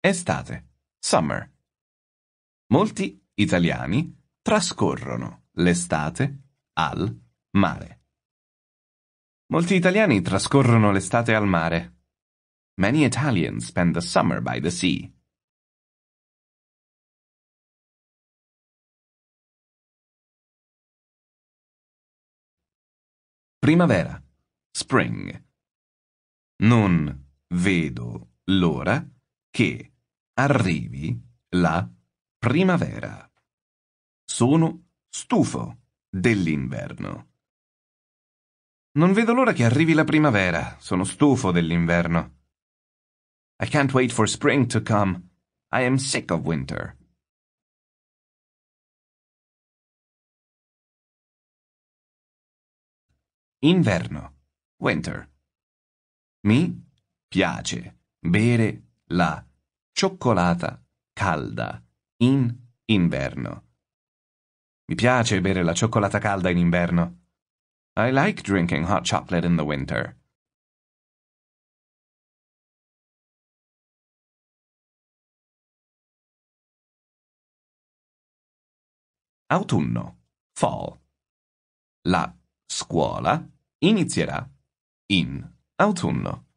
Estate. Summer. Molti italiani trascorrono l'estate al mare. Molti italiani trascorrono l'estate al mare. Many Italians spend the summer by the sea. Primavera. Spring. Non vedo l'ora che arrivi la primavera. Sono stufo dell'inverno. Non vedo l'ora che arrivi la primavera. Sono stufo dell'inverno. I can't wait for spring to come. I am sick of winter. Inverno. Winter. Mi piace bere la cioccolata calda in inverno. Mi piace bere la cioccolata calda in inverno. I like drinking hot chocolate in the winter. Autunno. Fall. La scuola inizierà in autunno.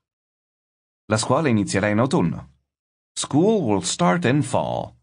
La scuola inizierà in autunno. School will start in fall.